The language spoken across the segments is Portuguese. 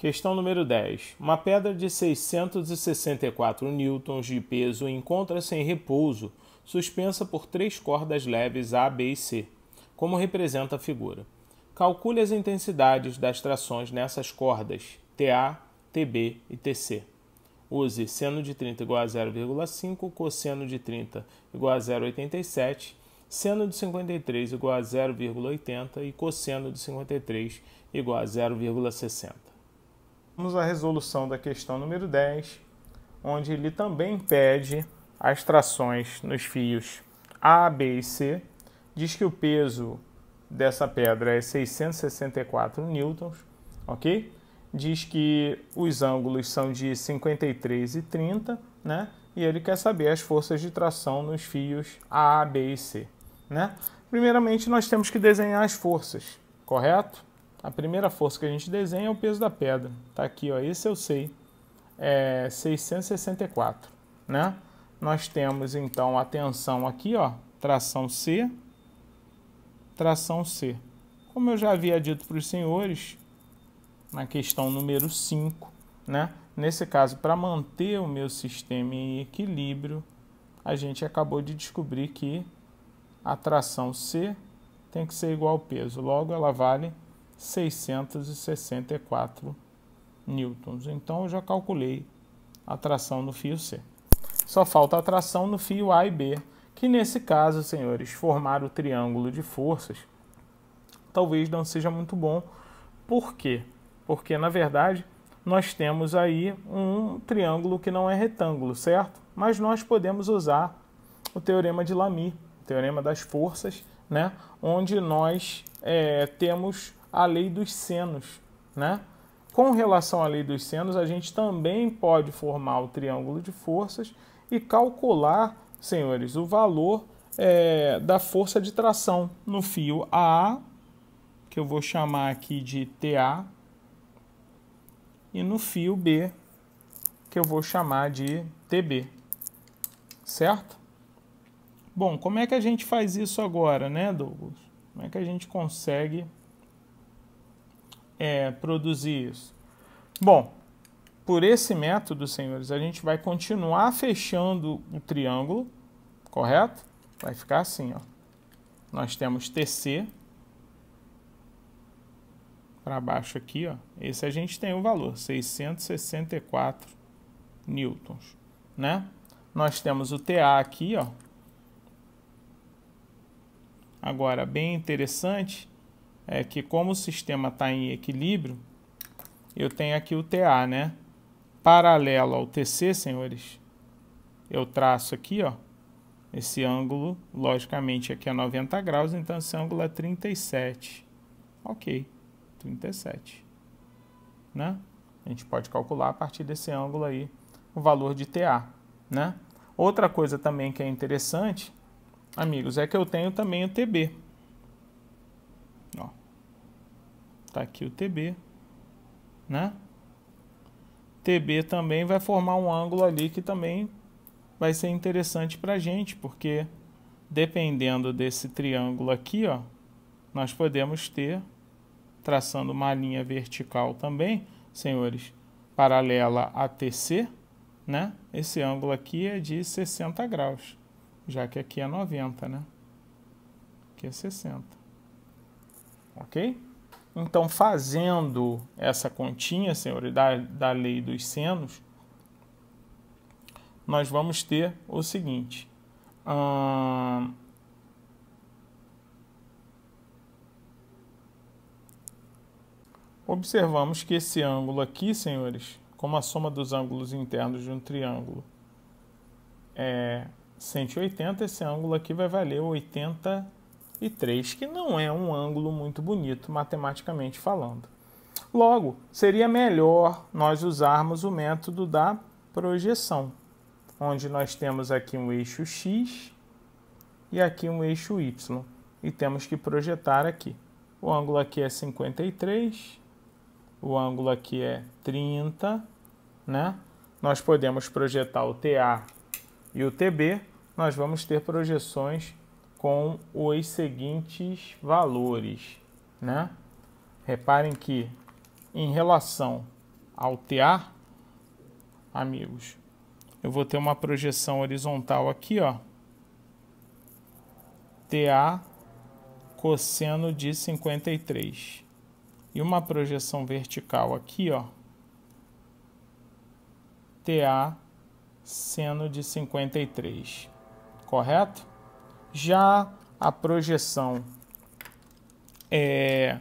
Questão número 10. Uma pedra de 664 newtons de peso encontra-se em repouso, suspensa por três cordas leves A, B e C, como representa a figura. Calcule as intensidades das trações nessas cordas TA, TB e TC. Use seno de 30 igual a 0,5, cosseno de 30 igual a 0,87, seno de 53 igual a 0,80 e cosseno de 53 igual a 0,60. Vamos à resolução da questão número 10, onde ele também pede as trações nos fios A, B e C. Diz que o peso dessa pedra é 664 newtons, ok? Diz que os ângulos são de 53 e 30, né? E ele quer saber as forças de tração nos fios A, B e C, né? Primeiramente, nós temos que desenhar as forças, correto? A primeira força que a gente desenha é o peso da pedra. Está aqui, ó, esse eu sei, é 664, né? Nós temos, então, a tensão aqui, ó, tração C, tração C. Como eu já havia dito para os senhores, na questão número 5, né? Nesse caso, para manter o meu sistema em equilíbrio, a gente acabou de descobrir que a tração C tem que ser igual ao peso. Logo, ela vale 664 newtons. Então eu já calculei a tração no fio C. Só falta a tração no fio A e B, que nesse caso, senhores, formar o triângulo de forças talvez não seja muito bom. Por quê? Porque, na verdade, nós temos aí um triângulo que não é retângulo, certo? Mas nós podemos usar o teorema de Lamy, o teorema das forças, né? onde nós é, temos a lei dos senos, né? Com relação à lei dos senos, a gente também pode formar o triângulo de forças e calcular, senhores, o valor é, da força de tração no fio AA, que eu vou chamar aqui de TA, e no fio B, que eu vou chamar de TB, certo? Bom, como é que a gente faz isso agora, né, Douglas? Como é que a gente consegue é, produzir isso? Bom, por esse método, senhores, a gente vai continuar fechando o triângulo, correto? Vai ficar assim, ó. Nós temos TC para baixo aqui, ó. Esse a gente tem o valor, 664 newtons, né? Nós temos o TA aqui, ó. Agora, bem interessante é que como o sistema está em equilíbrio, eu tenho aqui o TA, né? Paralelo ao TC, senhores, eu traço aqui, ó, esse ângulo, logicamente, aqui é 90 graus, então esse ângulo é 37. Ok, 37. Né? A gente pode calcular a partir desse ângulo aí o valor de TA, né? Outra coisa também que é interessante, amigos, é que eu tenho também o TB. Está aqui o TB, né? TB também vai formar um ângulo ali que também vai ser interessante para a gente, porque dependendo desse triângulo aqui, ó, nós podemos ter, traçando uma linha vertical também, senhores, paralela a TC, né? Esse ângulo aqui é de 60 graus, já que aqui é 90, né? Aqui é 60. Ok? Então, fazendo essa continha, senhores, da, da lei dos senos, nós vamos ter o seguinte. Hum, observamos que esse ângulo aqui, senhores, como a soma dos ângulos internos de um triângulo é 180, esse ângulo aqui vai valer 80 e 3, que não é um ângulo muito bonito matematicamente falando. Logo, seria melhor nós usarmos o método da projeção, onde nós temos aqui um eixo x e aqui um eixo y, e temos que projetar aqui. O ângulo aqui é 53, o ângulo aqui é 30, né? Nós podemos projetar o TA e o TB, nós vamos ter projeções com os seguintes valores, né? Reparem que em relação ao TA, amigos, eu vou ter uma projeção horizontal aqui, ó. TA cosseno de 53. E uma projeção vertical aqui, ó. TA seno de 53. Correto? Já a projeção é,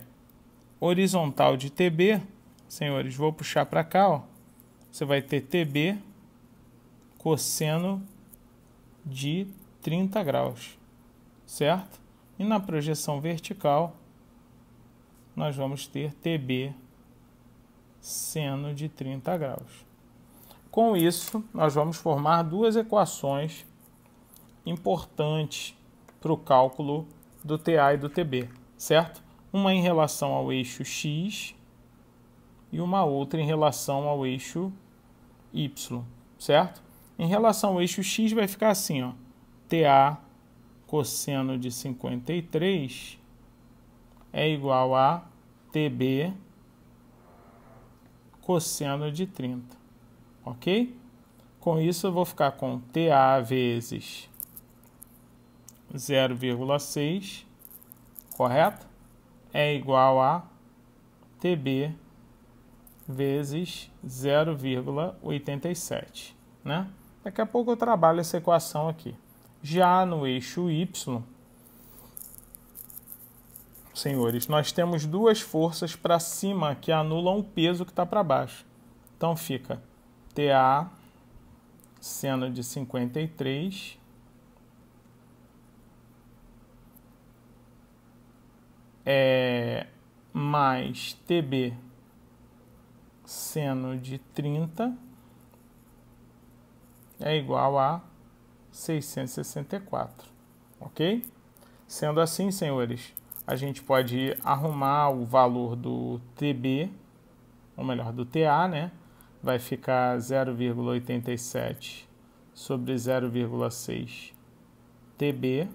horizontal de TB, senhores, vou puxar para cá, ó. Você vai ter TB cosseno de 30 graus, certo? E na projeção vertical, nós vamos ter TB seno de 30 graus. Com isso, nós vamos formar duas equações importantes para o cálculo do TA e do TB, certo? Uma em relação ao eixo X e uma outra em relação ao eixo Y, certo? Em relação ao eixo X vai ficar assim, ó, TA cosseno de 53 é igual a TB cosseno de 30, ok? Com isso eu vou ficar com TA vezes 0,6, correto? É igual a TB vezes 0,87, né? Daqui a pouco eu trabalho essa equação aqui. Já no eixo Y, senhores, nós temos duas forças para cima que anulam o peso que está para baixo. Então fica TA seno de 53 é, mais TB seno de 30 é igual a 664, ok? Sendo assim, senhores, a gente pode arrumar o valor do TB, ou melhor, do TA, né? Vai ficar 0,87 sobre 0,6 TB,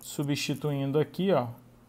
substituindo aqui, ó,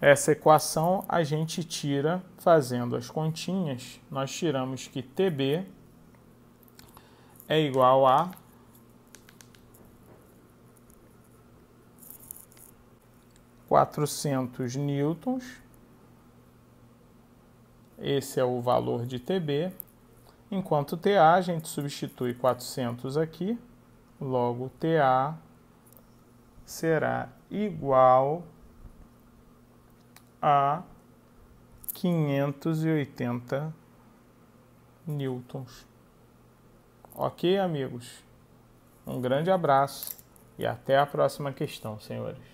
Essa equação a gente tira fazendo as continhas. Nós tiramos que TB é igual a quatrocentos newtons. Esse é o valor de TB. Enquanto TA, a gente substitui 400 aqui. Logo, TA será igual a a 580 newtons. Ok, amigos? Um grande abraço e até a próxima questão, senhores.